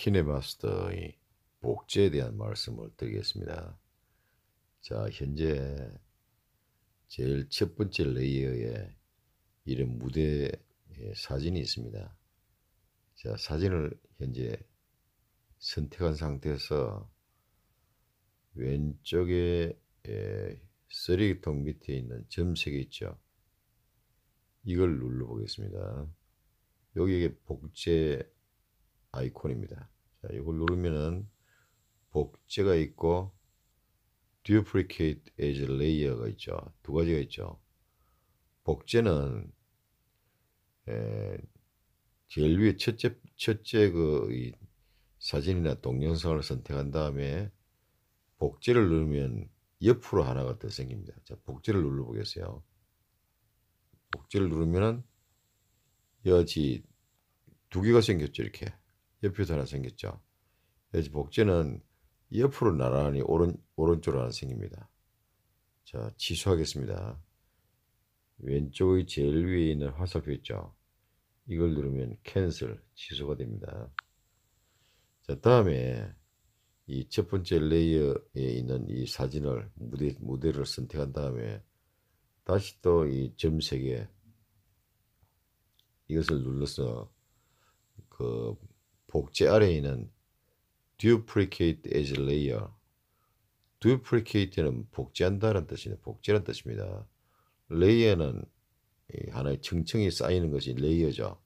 키네마스터의 복제에 대한 말씀을 드리겠습니다. 자, 현재 제일 첫 번째 레이어에 이런 무대 예, 사진이 있습니다. 자, 사진을 현재 선택한 상태에서 왼쪽에 예, 쓰레기통 밑에 있는 점색이 있죠. 이걸 눌러보겠습니다. 여기에 복제 아이콘입니다. 자, 이걸 누르면은 복제가 있고 duplicate as layer가 있죠. 두 가지가 있죠. 복제는 에, 제일 위에 첫째 첫째 그 사진이나 동영상을 선택한 다음에 복제를 누르면 옆으로 하나가 더 생깁니다. 자, 복제를 눌러 보겠어요. 복제를 누르면은 여지 두 개가 생겼죠, 이렇게. 옆에서 하나 생겼죠. 그래서 복제는 옆으로 나란히 오른, 오른쪽으로 하나 생깁니다. 자, 취소하겠습니다. 왼쪽의 제일 위에 있는 화살표 있죠. 이걸 누르면 캔슬, 취소가 됩니다. 자, 다음에 이 첫 번째 레이어에 있는 이 사진을, 무대, 무대를 선택한 다음에 다시 또 이점 3개 이것을 눌러서 그 복제 아래에 있는 duplicate as layer duplicate는 복제한다는 뜻이네 복제란 뜻입니다. 레이어는 하나의 층층이 쌓이는 것이 레이어죠.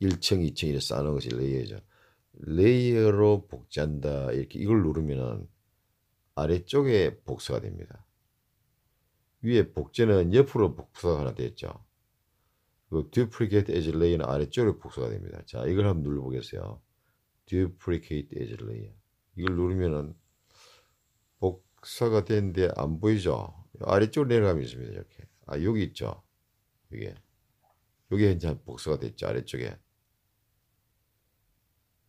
1층, 2층 이렇게 쌓는 것이 레이어죠. 레이어로 복제한다 이렇게 이걸 누르면은 아래쪽에 복사가 됩니다. 위에 복제는 옆으로 복사가 하나 되었죠. 그 duplicate as lay는 아래쪽으로 복사가 됩니다. 자, 이걸 한번 눌러보겠어요. duplicate as layer. 이걸 누르면은 복사가 되는데 안 보이죠? 아래쪽으로 내려가면 있습니다. 이렇게. 아, 여기 있죠? 이게. 여기 현재 복사가 됐죠. 아래쪽에.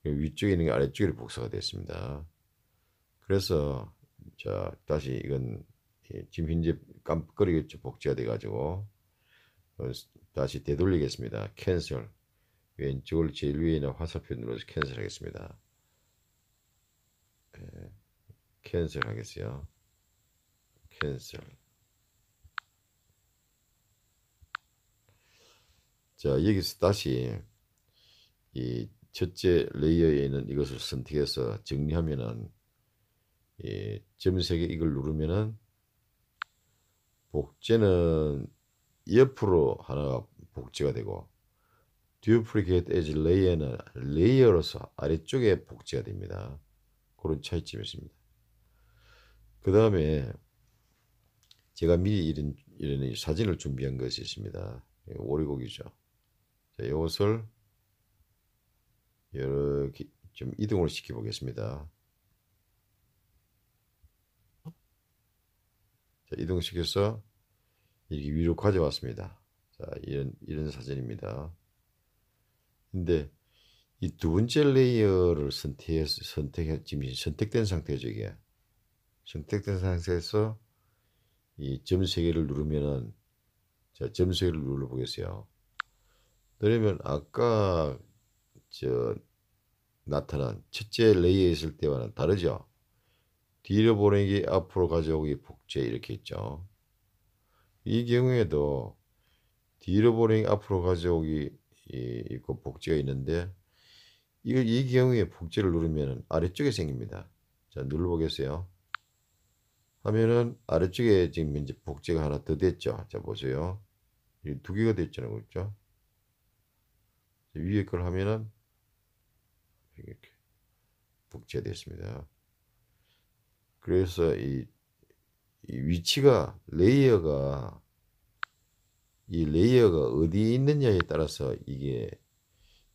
위쪽에 있는 게 아래쪽에 복사가 됐습니다. 그래서, 자, 다시 이건 예, 지금 현재 깜빡거리겠죠. 복제가 돼가지고. 다시 되돌리겠습니다. 캔슬. 왼쪽을 제일 위에 있는 화살표 눌러서 캔슬하겠습니다. 네. 캔슬 하겠어요. 캔슬. 자, 여기서 다시 이 첫째 레이어에 있는 이것을 선택해서 정리하면은 이점색개 이걸 누르면은 복제는 옆으로 하나가 복제가 되고 duplicate as layer는 레이어로서 아래쪽에 복제가 됩니다. 그런 차이점이 있습니다. 그 다음에 제가 미리 이런, 이런 사진을 준비한 것이 있습니다. 예, 오리고기죠. 자, 이것을 이렇게 좀 이동을 시켜보겠습니다. 자, 이동시켜서 이렇게 위로 가져왔습니다. 자, 이런, 이런 사진입니다. 근데 이 두 번째 레이어를 선택선택 지금 선택된 상태죠, 이게. 선택된 상태에서 이점세 개를 누르면은, 자, 점세 개를 눌러보겠어요. 그러면 아까 저 나타난 첫째 레이에 있을 때와는 다르죠. 뒤로 보내기, 앞으로 가져오기, 복제 이렇게 있죠. 이 경우에도 디러버링 앞으로 가져오기 있고 그 복제가 있는데 이걸 이 경우에 복제를 누르면 아래쪽에 생깁니다. 자 눌러보겠어요. 하면은 아래쪽에 지금 이제 복제가 하나 더 됐죠. 자 보세요. 두 개가 됐잖아요. 그렇죠? 위에 걸 하면은 이렇게 복제됐습니다. 그래서 이, 이 위치가 레이어가 이 레이어가 어디 있느냐에 따라서 이게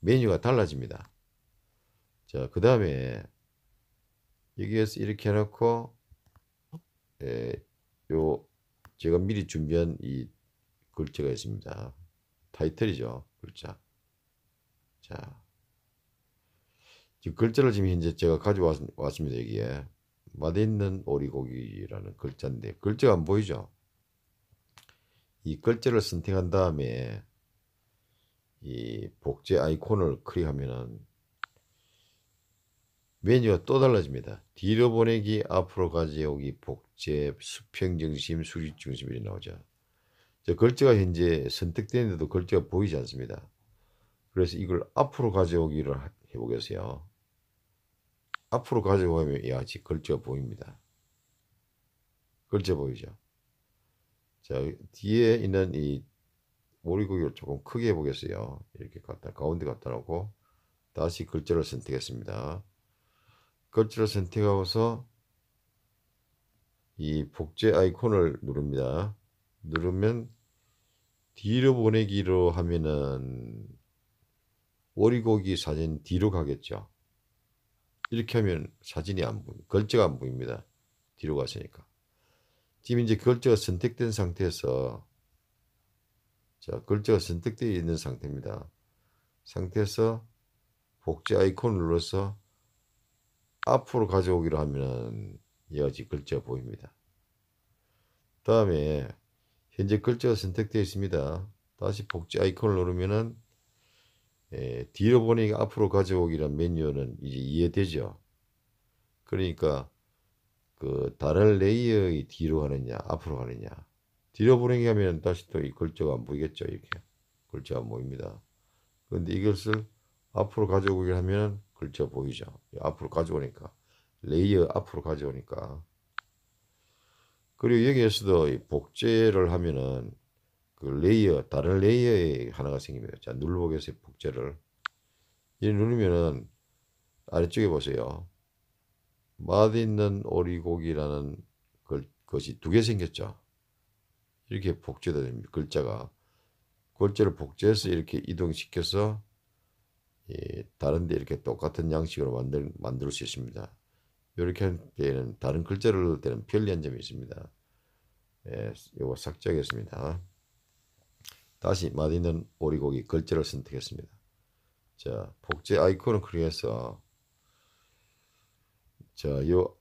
메뉴가 달라집니다. 자, 그 다음에 여기에서 이렇게 해놓고 에, 요 제가 미리 준비한 이 글자가 있습니다. 타이틀이죠. 글자. 자. 지금 글자를 지금 현재 제가 가져왔습니다. 여기에. 맛있는 오리고기라는 글자인데 글자가 안 보이죠? 이 글자를 선택한 다음에 이 복제 아이콘을 클릭하면은 메뉴가 또 달라집니다. 뒤로 보내기, 앞으로 가져오기, 복제, 수평정심, 수직중심 이 나오죠. 저 글자가 현재 선택되는데도 글자가 보이지 않습니다. 그래서 이걸 앞으로 가져오기를 해보겠어요. 앞으로 가져오면 야, 지 글자가 보입니다. 글자 보이죠? 자, 뒤에 있는 이 오리고기를 조금 크게 보겠어요. 이렇게 갖다, 가운데 갖다 놓고 다시 글자를 선택했습니다. 글자를 선택하고서 이 복제 아이콘을 누릅니다. 누르면 뒤로 보내기로 하면은 오리고기 사진 뒤로 가겠죠. 이렇게 하면 사진이 안 보입니다. 글자가 안 보입니다. 뒤로 가시니까 지금 이제 글자가 선택된 상태에서 자 글자가 선택되어 있는 상태입니다. 상태에서 복제 아이콘을 눌러서 앞으로 가져오기로 하면 여지 글자가 보입니다. 다음에 현재 글자가 선택되어 있습니다. 다시 복제 아이콘을 누르면은 예, 뒤로 보니까 앞으로 가져오기란 메뉴는 이제 이해되죠. 그러니까 그 다른 레이어의 뒤로 가느냐 앞으로 가느냐 뒤로 보내기 하면 다시 또 이 글자가 안 보이겠죠 이렇게 글자가 보입니다 그런데 이것을 앞으로 가져오기 하면 글자 보이죠 앞으로 가져오니까 레이어 앞으로 가져오니까 그리고 여기에서도 복제를 하면은 그 레이어 다른 레이어에 하나가 생깁니다 자 눌러보겠어요 복제를 이 누르면은 아래쪽에 보세요 맛있는 오리고기라는 것이 두 개 생겼죠. 이렇게 복제되 됩니다. 글자가. 글자를 복제해서 이렇게 이동시켜서 예, 다른 데 이렇게 똑같은 양식으로 만들, 만들 수 있습니다. 이렇게 할때는 다른 글자를 넣을 때는 편리한 점이 있습니다. 예, 이거 삭제하겠습니다. 다시 맛있는 오리고기 글자를 선택했습니다. 자, 복제 아이콘을 클릭해서 자, 요,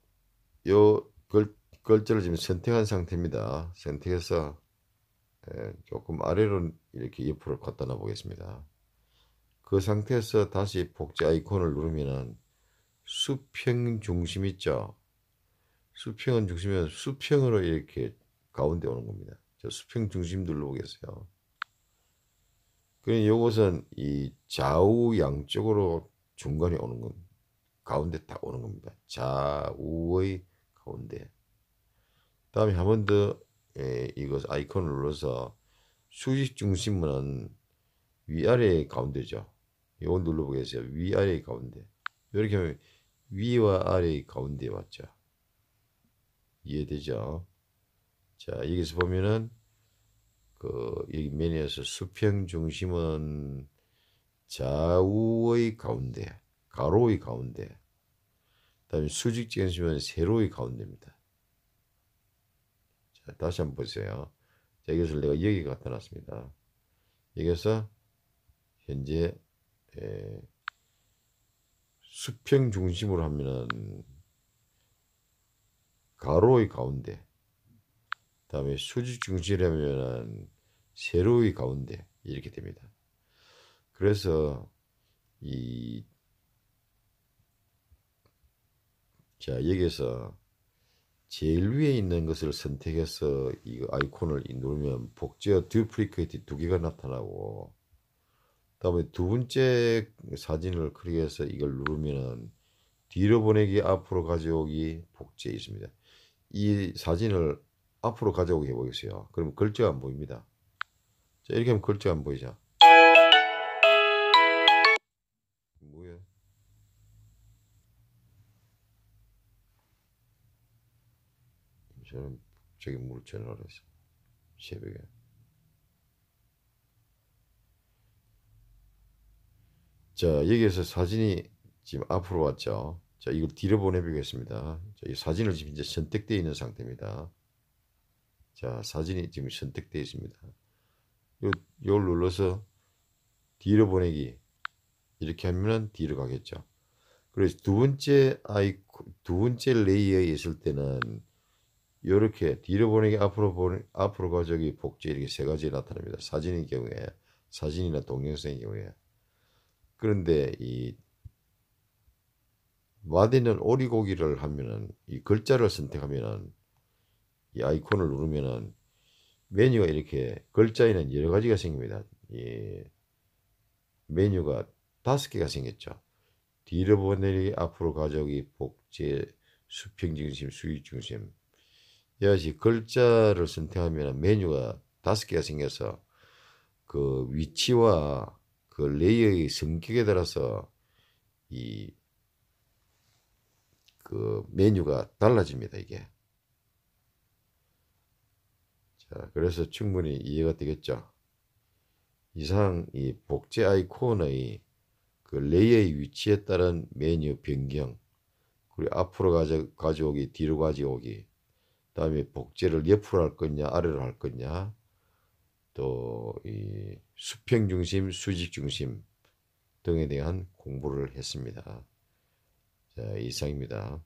요 글, 글자를 지금 선택한 상태입니다. 선택해서 예, 조금 아래로 이렇게 옆으로 갖다 놔 보겠습니다. 그 상태에서 다시 복제 아이콘을 누르면 수평 중심 있죠. 수평은 중심이면 수평으로 이렇게 가운데 오는 겁니다. 저 수평 중심 눌러보겠어요. 그럼 이것은 이 좌우 양쪽으로 중간에 오는 겁니다. 가운데 딱 오는 겁니다. 좌우의 가운데. 다음에 한 번더 예, 이것 아이콘을 눌러서 수직 중심은 위아래 가운데죠. 이거 눌러보겠어요. 위아래 가운데. 이렇게 하면 위와 아래 가운데 왔죠. 이해되죠? 자, 여기서 보면은 그 여기 메뉴에서 수평 중심은 좌우의 가운데 가로의 가운데 다음에 수직적인 수면 세로의 가운데입니다. 자, 다시 한번 보세요. 자, 이것을 내가 여기 갖다 놨습니다. 여기서 현재 에, 예, 수평 중심으로 하면은 가로의 가운데 다음에 수직 중심으로 하면은 세로의 가운데 이렇게 됩니다. 그래서 이 자, 여기에서 제일 위에 있는 것을 선택해서 이 아이콘을 누르면 복제와 듀플리케이트 두 개가 나타나고 다음에 두 번째 사진을 클릭해서 이걸 누르면 뒤로 보내기 앞으로 가져오기 복제 있습니다. 이 사진을 앞으로 가져오게 해보겠어요. 그럼 글자가 안 보입니다. 자, 이렇게 하면 글자가 안 보이죠. 저는 저기 물 전화를 새벽에. 자, 여기에서 사진이 지금 앞으로 왔죠. 자, 이걸 뒤로 보내보겠습니다. 자, 이 사진을 지금 이제 선택되어 있는 상태입니다. 자, 사진이 지금 선택되어 있습니다. 요, 요걸 눌러서 뒤로 보내기. 이렇게 하면은 뒤로 가겠죠. 그래서 두 번째 아이콘, 두 번째 레이어에 있을 때는 이렇게 뒤로 보내기 앞으로 보내 앞으로 가져기 복제 이렇게 세 가지 나타납니다. 사진인 경우에 사진이나 동영상인 경우에 그런데 이 마디는 오리고기를 하면은 이 글자를 선택하면은 이 아이콘을 누르면은 메뉴가 이렇게 글자에는 여러 가지가 생깁니다. 예. 메뉴가 다섯 개가 생겼죠. 뒤로 보내기 앞으로 가져기 복제 수평 중심 수위 중심 야지 글자를 선택하면 메뉴가 다섯 개가 생겨서 그 위치와 그 레이어의 성격에 따라서 이 그 메뉴가 달라집니다 이게 자 그래서 충분히 이해가 되겠죠 이상 이 복제 아이콘의 그 레이어의 위치에 따른 메뉴 변경 그리고 앞으로 가져 가져오기 뒤로 가져오기 다음에 복제를 옆으로 할 거냐 아래로 할 거냐 또 이 수평 중심 수직 중심 등에 대한 공부를 했습니다. 자 이상입니다.